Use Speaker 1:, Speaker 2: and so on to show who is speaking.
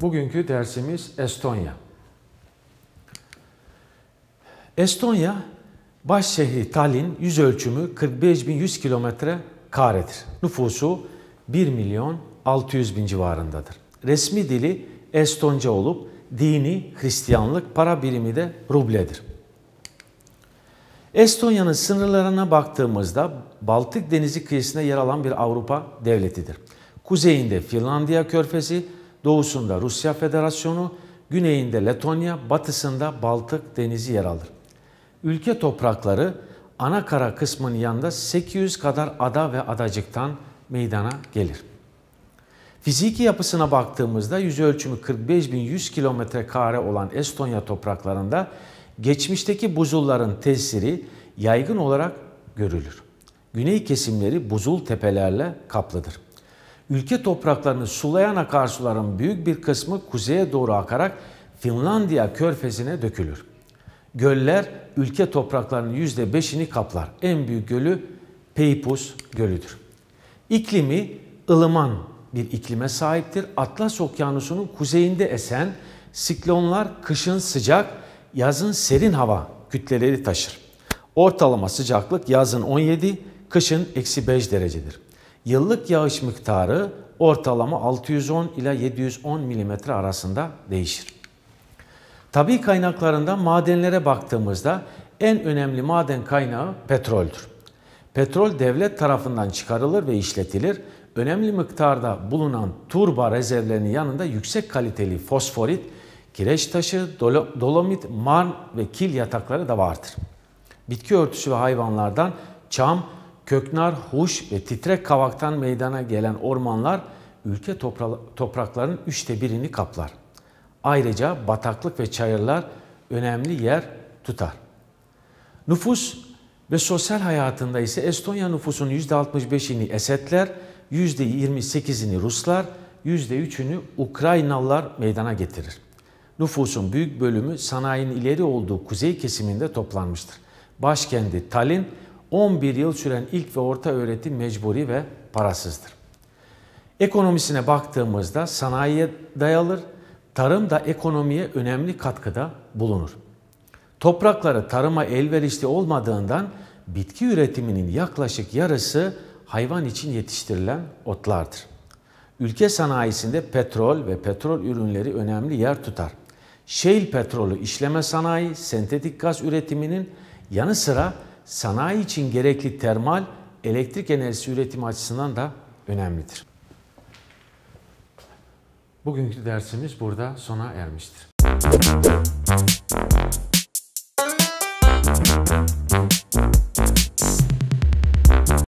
Speaker 1: Bugünkü dersimiz Estonya. Estonya baş şehri Tallinn yüz ölçümü 45.100 kilometre karedir. Nüfusu 1 milyon 600 bin civarındadır. Resmi dili Estonca olup dini Hristiyanlık para birimi de rubledir. Estonya'nın sınırlarına baktığımızda Baltık Denizi kıyısına yer alan bir Avrupa devletidir. Kuzeyinde Finlandiya Körfezi, doğusunda Rusya Federasyonu, güneyinde Letonya, batısında Baltık Denizi yer alır. Ülke toprakları ana kara kısmının yanında 800 kadar ada ve adacıktan meydana gelir. Fiziki yapısına baktığımızda yüz ölçümü 45.100 km kare olan Estonya topraklarında geçmişteki buzulların tesiri yaygın olarak görülür. Güney kesimleri buzul tepelerle kaplıdır. Ülke topraklarını sulayan akarsuların büyük bir kısmı kuzeye doğru akarak Finlandiya körfezine dökülür. Göller ülke topraklarının %5'ini kaplar. En büyük gölü Peipus Gölü'dür. İklimi ılıman bir iklime sahiptir. Atlas Okyanusu'nun kuzeyinde esen siklonlar kışın sıcak, yazın serin hava kütleleri taşır. Ortalama sıcaklık yazın 17, kışın eksi 5 derecedir. Yıllık yağış miktarı ortalama 610 ila 710 mm arasında değişir. Tabi kaynaklarından madenlere baktığımızda en önemli maden kaynağı petroldür. Petrol devlet tarafından çıkarılır ve işletilir. Önemli miktarda bulunan turba rezervlerinin yanında yüksek kaliteli fosforit Kireç taşı, dolomit, mar ve kil yatakları da vardır. Bitki örtüsü ve hayvanlardan çam, köknar, huş ve titrek kavaktan meydana gelen ormanlar ülke topra topraklarının üçte birini kaplar. Ayrıca bataklık ve çayırlar önemli yer tutar. Nüfus ve sosyal hayatında ise Estonya nüfusunun %65'ini Esetler, %28'ini Ruslar, %3'ünü Ukraynalılar meydana getirir. Nüfusun büyük bölümü sanayinin ileri olduğu kuzey kesiminde toplanmıştır. Başkenti Tallinn 11 yıl süren ilk ve orta öğretim mecburi ve parasızdır. Ekonomisine baktığımızda sanayiye dayalır, tarım da ekonomiye önemli katkıda bulunur. Toprakları tarıma elverişli olmadığından bitki üretiminin yaklaşık yarısı hayvan için yetiştirilen otlardır. Ülke sanayisinde petrol ve petrol ürünleri önemli yer tutar. Şehir petrolü işleme sanayi, sentetik gaz üretiminin yanı sıra sanayi için gerekli termal, elektrik enerjisi üretimi açısından da önemlidir. Bugünkü dersimiz burada sona ermiştir.